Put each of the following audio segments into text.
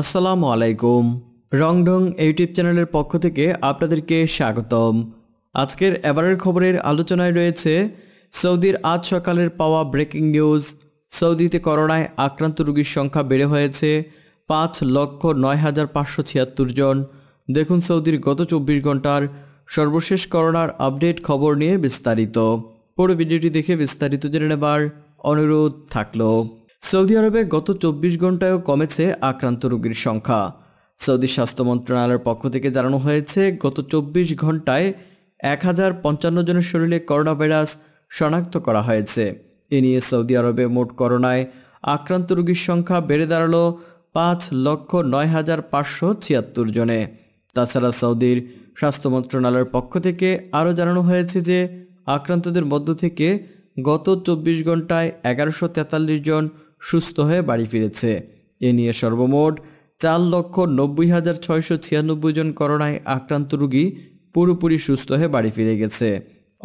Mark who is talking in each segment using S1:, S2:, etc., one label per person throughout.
S1: আসসালামু আলাইকুম রংডং ইউটিউব চ্যানেলের পক্ষ থেকে আপনাদেরকে স্বাগতম আজকের এবারের খবরের আলোচনায় রয়েছে সৌদির আজ সকালের পাওয়া ব্রেকিং নিউজ সৌদিতে করোনায় আক্রান্ত রোগীর সংখ্যা বেড়ে হয়েছে পাঁচ লক্ষ নয় হাজার পাঁচশো ছিয়াত্তর জন দেখুন সৌদির গত চব্বিশ ঘন্টার সর্বশেষ করোনার আপডেট খবর নিয়ে বিস্তারিত পুরো ভিডিওটি দেখে বিস্তারিত জেনে নেবার অনুরোধ থাকলো সৌদি আরবে গত চব্বিশ ঘন্টায়ও কমেছে আক্রান্ত রোগীর সংখ্যা সৌদি স্বাস্থ্য মন্ত্রণালয়ের পক্ষ থেকে জানানো হয়েছে গত চব্বিশ ঘন্টায় এক হাজার পঞ্চান্ন জনের শরীরে করোনা ভাইরাস শনাক্ত করা হয়েছে এ নিয়ে সৌদি আরবে মোট করোনায় আক্রান্ত রোগীর সংখ্যা বেড়ে দাঁড়ালো পাঁচ লক্ষ নয় হাজার পাঁচশো ছিয়াত্তর জনে তাছাড়া সৌদির স্বাস্থ্য মন্ত্রণালয়ের পক্ষ থেকে আরও জানানো হয়েছে যে আক্রান্তদের মধ্য থেকে গত চব্বিশ ঘন্টায় এগারোশো তেতাল্লিশ জন সুস্থ হয়ে বাড়ি ফিরেছে এ নিয়ে সর্বমোট চার লক্ষ নব্বই হাজার ছয়শো ছিয়ানব্বই জন করোনায় আক্রান্ত রুগী পুরোপুরি সুস্থ হয়ে বাড়ি ফিরে গেছে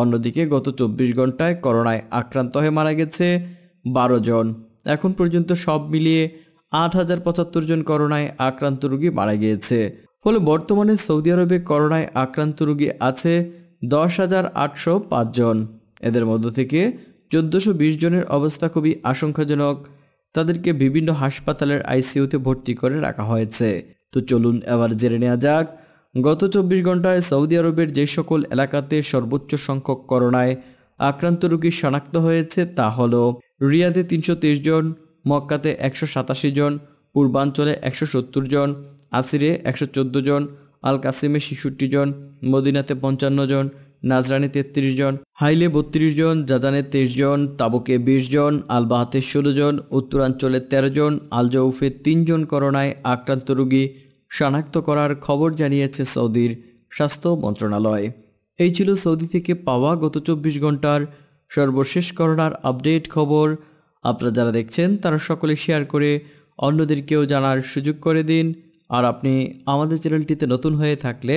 S1: অন্যদিকে গত চব্বিশ ঘন্টায় করোনায় আক্রান্ত হয়ে মারা গেছে বারো জন এখন পর্যন্ত সব মিলিয়ে আট হাজার পঁচাত্তর জন করোনায় আক্রান্ত রোগী মারা গিয়েছে ফলে বর্তমানে সৌদি আরবে করোনায় আক্রান্ত রোগী আছে দশ হাজার আটশো পাঁচজন এদের মধ্য থেকে চোদ্দোশো বিশ জনের অবস্থা খুবই আশঙ্কাজনক তাদেরকে বিভিন্ন হাসপাতালের আইসিইউতে ভর্তি করে রাখা হয়েছে তো চলুন এবার জেনে নেওয়া যাক গত চব্বিশ ঘন্টায় সৌদি আরবের যে সকল এলাকাতে সর্বোচ্চ সংখ্যক করোনায় আক্রান্ত রোগী শনাক্ত হয়েছে তা হল রিয়াদে তিনশো জন মক্কাতে একশো জন পূর্বাঞ্চলে একশো জন আসিরে একশো জন আল কাসিমে ছেষট্টি জন মদিনাতে পঞ্চান্ন জন নাজরানে তেত্রিশ জন হাইলে বত্রিশ জন জাজানে তেইশ জন তাবুকে বিশ জন আলবাহাতে ষোলো জন উত্তরাঞ্চলে তেরো জন আলজৌফে তিনজন করোনায় আক্রান্ত রোগী শনাক্ত করার খবর জানিয়েছে সৌদির স্বাস্থ্য মন্ত্রণালয় এই ছিল সৌদি থেকে পাওয়া গত চব্বিশ ঘন্টার সর্বশেষ করোনার আপডেট খবর আপনারা যারা দেখছেন তারা সকলে শেয়ার করে অন্যদেরকেও জানার সুযোগ করে দিন আর আপনি আমাদের চ্যানেলটিতে নতুন হয়ে থাকলে